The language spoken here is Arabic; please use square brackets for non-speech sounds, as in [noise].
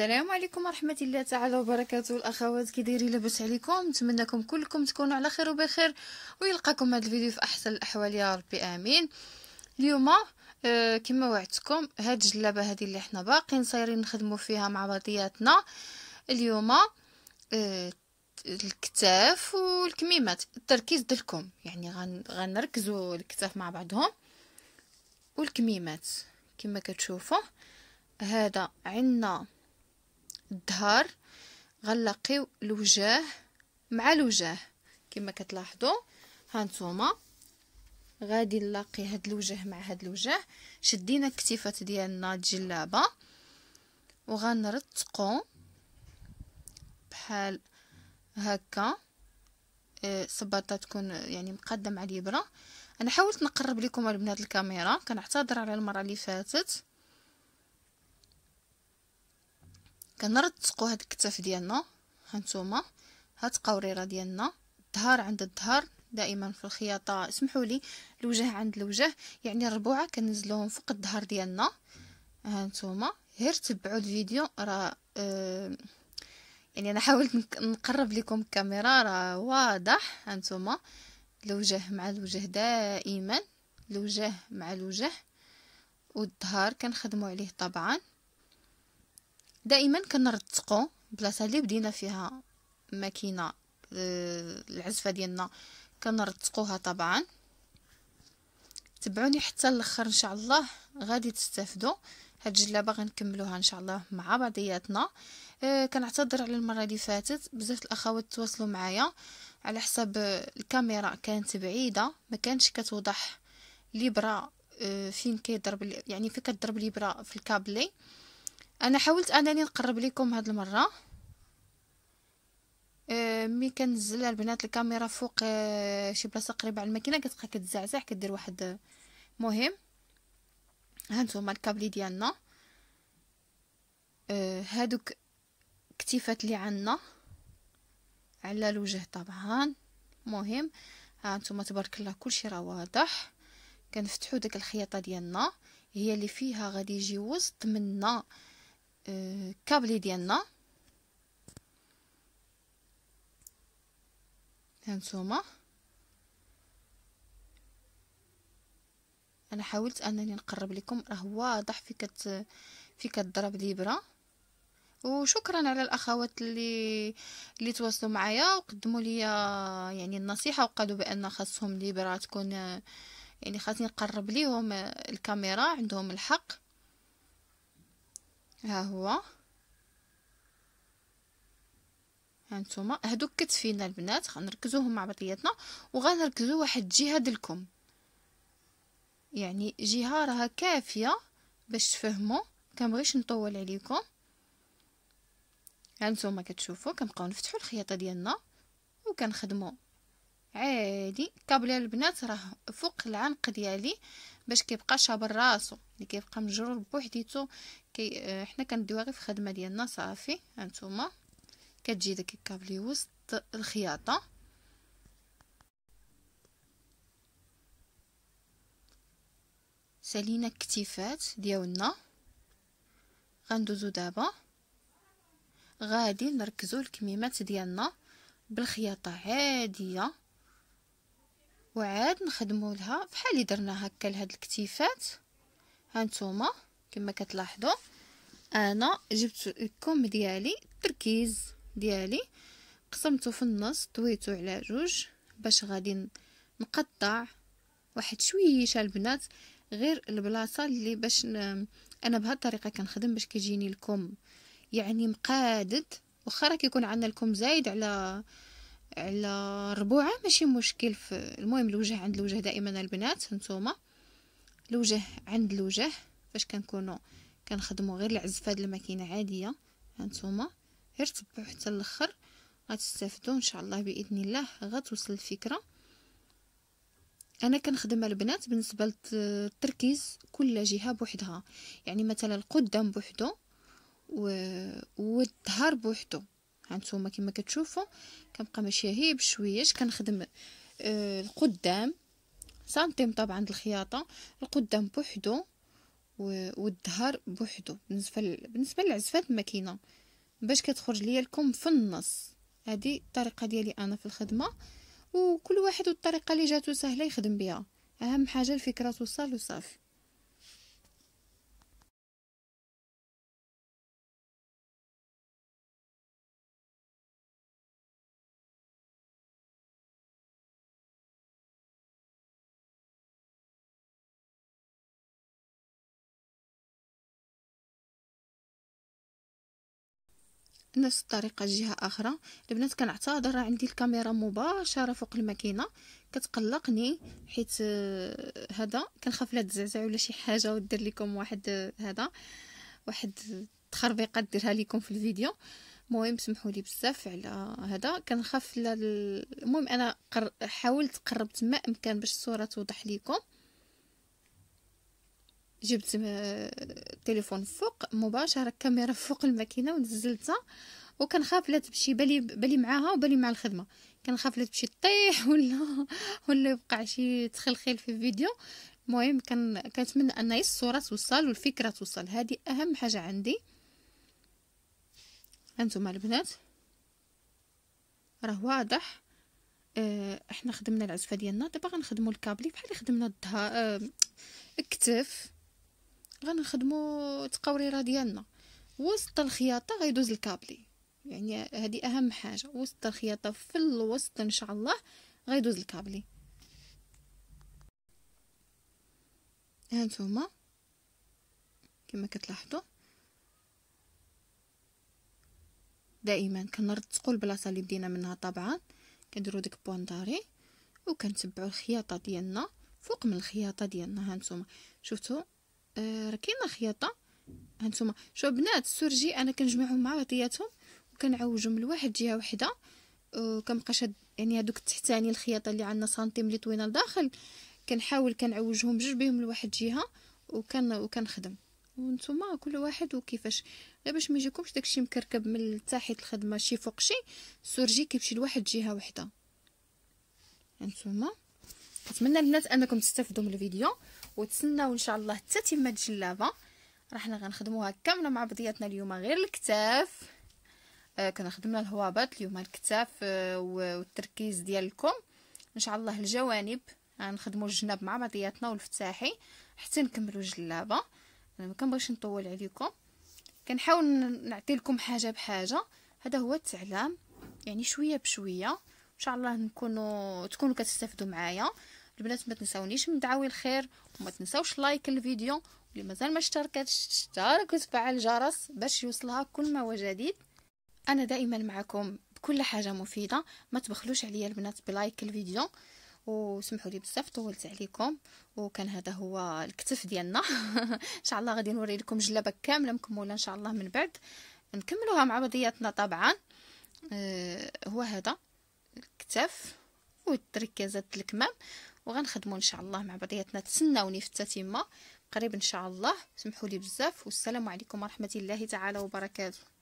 السلام عليكم ورحمة الله تعالى وبركاته الأخوات كي دايرين لاباس عليكم نتمنىكم كلكم تكونوا على خير وبخير ويلقاكم هذا الفيديو في أحسن الأحوال يا ربي آمين اليوم آه كما وعدتكم هاد الجلابة هذه اللي حنا باقيين صايرين نخدموا فيها مع بعضياتنا اليوم آه الكتاف والكميمات التركيز ديالكم يعني غن غنركزوا الكتاف مع بعضهم والكميمات كما كتشوفوا هذا عندنا الظهر غنلاقيو الوجه مع الوجه كما كتلاحظوا هانتوما غادي نلاقي هاد الوجه مع هاد الوجه شدينا الكتيفات ديالنا الجلابه وغنرتقو بحال هكا آه، صباطه تكون يعني مقاده مع الابره انا حاولت نقرب لكم البنات الكاميرا كنعتذر على المره اللي فاتت كنرتقوا هاد الكتاف ديالنا هانتوما هاد القوريره ديالنا الظهر عند الظهر دائما في الخياطه اسمحوا لي الوجه عند الوجه يعني الربوعه كنزلوهم فوق الظهر ديالنا هانتوما غير تبعوا الفيديو راه آه، يعني انا حاولت نقرب لكم الكاميرا راه واضح هانتوما الوجه مع الوجه دائما الوجه مع الوجه والظهر كنخدموا عليه طبعا دائما كنرتقو بلاصه اللي بدينا فيها ماكينه آه، العزفه ديالنا كنرتقوها طبعا تبعوني حتى الاخر ان شاء الله غادي تستافدوا هاد الجلابه غنكملوها ان شاء الله مع بعضياتنا أه كنعتذر على المره اللي فاتت بزاف الاخوات تواصلوا معايا على حساب الكاميرا كانت بعيده ما كانش كتوضح ليبرا أه فين كيضرب يعني فين كتضرب ليبرا في الكابلي انا حاولت انني نقرب لكم هاد المره آه، مي كنزل البنات الكاميرا فوق آه، شي بلاصه قريبه على الماكينه كتبقى كتزعزع كدير واحد آه، مهم هانتوما الكابلي ديالنا هادوك كتيفات اللي عندنا على الوجه طبعا مهم هانتوما تبارك الله كلشي راه واضح كنفتحو داك الخياطه ديالنا هي اللي فيها غادي يجي وسط منا كابلي ديالنا هانتوما انا حاولت انني نقرب لكم راه واضح في كت في كتضرب ليبره وشكرا على الاخوات اللي اللي تواصلوا معايا وقدموا لي يعني النصيحه وقالوا بان خاصهم ليبره تكون يعني خاصني نقرب ليهم الكاميرا عندهم الحق ها هو هانتوما هادوك كتفينا البنات غنركزوهم مع بعضياتنا وغنركزو واحد الجهه ديالكم يعني جهه راها كافيه باش تفهموا كنبغيش نطول عليكم هانتوما كتشوفوا كنبقاو نفتحوا الخياطه ديالنا وكنخدموا عادي كابل البنات راه فوق العنق ديالي باش كيبقى شابر راسو اللي كيبقى مجرور بوحديتو كي آه، حنا كنديوها غير في الخدمه ديالنا صافي هانتوما كتجي داك الكابلي وسط الخياطه سالينا الكتيفات ديالنا غندوزو دابا غادي نركزو الكميمات ديالنا بالخياطه عاديه وعاد نخدمو لها بحال درنا هكا لهاد الكتيفات هانتوما كما كتلاحظوا انا جبت الكم ديالي التركيز ديالي قسمته في النص دويته على جوج باش غادي نقطع واحد شويه البنات غير البلاصه اللي باش ن... انا بهاد الطريقه كنخدم باش كيجيني الكم يعني مقادد واخا راه كيكون عندنا الكم زايد على على ربوعه ماشي مشكل في المهم الوجه عند الوجه دائما البنات نتوما الوجه عند الوجه فاش كنكونوا كنخدموا غير العزف هاد الماكينه عاديه هانتوما غير تبعوا حتى الاخر غتستافدوا ان شاء الله باذن الله غتوصل الفكره انا كنخدم البنات بالنسبه للتركيز كل جهه بوحدها يعني مثلا القدام بوحدو والظهر بوحدو هانتوما كما كتشوفوا كنبقى ماشيه هي بشويش كنخدم آه، القدام سنتيم طبعا الخياطه القدام بوحدو والظهر بوحدو بالنسبه بالنسبه للعزفات الماكينه باش كتخرج ليا لكم في النص هذه الطريقه ديالي انا في الخدمه وكل واحد والطريقه اللي جاتو سهله يخدم بها اهم حاجه الفكره توصل وصافي نفس الطريقه الجهه اخرى البنات كنعتذر عندي الكاميرا مباشره فوق الماكينه كتقلقني حيت آه، هذا كنخاف لا تزعزع ولا شي حاجه ودير لكم واحد آه، هذا واحد تخربيقه ديرها لكم في الفيديو المهم سمحوا لي بزاف على هذا كنخاف المهم انا قر... حاولت قربت ما امكن باش الصوره توضح لكم جبت التليفون فوق مباشره الكاميرا فوق الماكينه ونزلتها وكنخاف لا تمشي بالي بالي معاها وبالي مع الخدمه كنخاف لا تمشي طيح [laughs] ولا ولا يبقى شي تخلخيل في الفيديو المهم كان كنتمنى ان الصوره توصل والفكره توصل هذه اهم حاجه عندي انتم البنات راه واضح اه احنا خدمنا العزفه ديالنا دابا غنخدموا الكابلي بحال خدمنا الظهر الكتف آه، غنخدمو راه ديالنا وسط الخياطه غيدوز الكابلي يعني هذه اهم حاجه وسط الخياطه في الوسط ان شاء الله غيدوز الكابلي هانتوما كما كتلاحظوا دائما كنرتقوا البلاصه اللي بدينا منها طبعا كنديروا ديك بونداري وكنتبعوا الخياطه ديالنا فوق من الخياطه ديالنا هانتوما شفتوا راه كاينه خياطه هانتوما شوف بنات السورجي انا كنجمعهم مع بعضياتهم وكنعوجهم لواحد جهه وحده وكنبقى شاد يعني هذوك التحتاني الخياطه اللي عندنا سنتيم اللي طوينه لداخل كنحاول كنعوجهم بجوج بهم لواحد جهه وكن وكنخدم وانتوما كل واحد وكيفاش غير باش ما يجيكمش داكشي مكركب من تحت الخدمه شي فوق شي السورجي كيمشي لواحد جهه وحده انتم كنتمنى البنات انكم تستافدوا من الفيديو وتسناو ان شاء الله حتى تما الجلابه راه حنا غنخدموها كامله مع بعضياتنا اليوم غير الكتاف آه كنا خدمنا الهوابط اليوم الكتاف آه والتركيز ديالكم ان شاء الله الجوانب غنخدموا الجناب مع بعضياتنا والفتاحي حتى نكملوا الجلابه انا ما كنبغيش نطول عليكم كنحاول نعطي لكم حاجه بحاجه هذا هو التعلام يعني شويه بشويه ان شاء الله نكونوا تكونوا كتستافدوا معايا البنات ما تنساونيش من دعاوي الخير وما تنساوش لايك الفيديو واللي مازال ما اشتركتش اشترك وتفعل الجرس باش يوصلها كل ما هو جديد انا دائما معكم بكل حاجه مفيده ما تبخلوش عليا البنات بلايك الفيديو وسمحوا لي بزاف طولت عليكم وكان هذا هو الكتف ديالنا [laughs] ان شاء الله غادي نوري لكم جلابه كامله مكموله ان شاء الله من بعد نكملوها مع بعضياتنا طبعا آه هو هذا الكتف والتركيزات الكمام وغنخدموا ان شاء الله مع بعضياتنا تسناوني في التتمه قريب ان شاء الله سمحوا لي بزاف والسلام عليكم ورحمه الله تعالى وبركاته